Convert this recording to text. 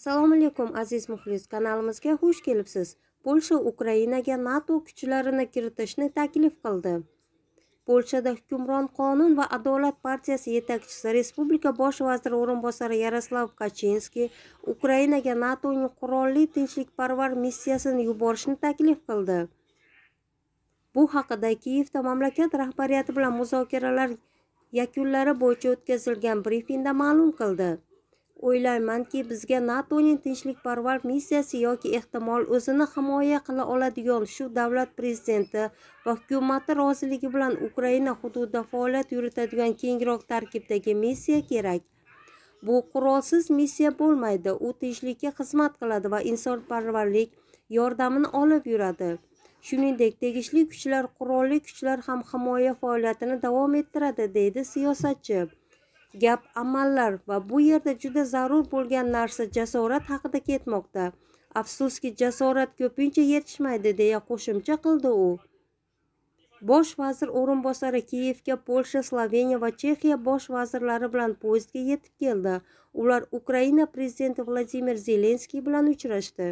assalomu alaykum aziz muxlis kanalimizga xush kelibsiz polsha ukrainaga nato kuchlarini kiritishni taklif qildi polshada hukmron qonun va adolat partiyasi yetakchisi respublika bosh vaziri o'rinbosari yaroslav kachinskiy ukrainaga natoning qurolli tinchlikparvar missiyasini yuborishni taklif qildi bu haqida kiyevda mamlakat rahbariyati bilan muzokaralar yakunlari bo'yicha o'tkazilgan brifingda ma'lum qildi o'ylaymanki bizga natoning tinchlikparvar missiyasi yoki ehtimol o'zini himoya qila oladigan shu davlat prezidenti va hukumati roziligi bilan ukraina hududida faoliyat yuritadigan kengroq tarkibdagi missiya kerak bu qurolsiz missiya bo'lmaydi u tinchlikka xizmat qiladi va insonparvarlik yordamini olib yuradi shuningdek tegishli kuchlar qurolli kuchlar ham himoya faoliyatini davom ettiradi deydi siyosatchi gap amallar va bu yerda juda zarur bo'lgan narsa jasorat haqida ketmoqda afsuski jasorat ko'pincha yetishmaydi deya qo'shimcha qildi u bosh vazir o'rinbosari kiyevga polsha sloveniya va chexiya bosh vazirlari bilan poyezdga yetib keldi ular ukraina prezidenti vladimir zelenskiy bilan uchrashdi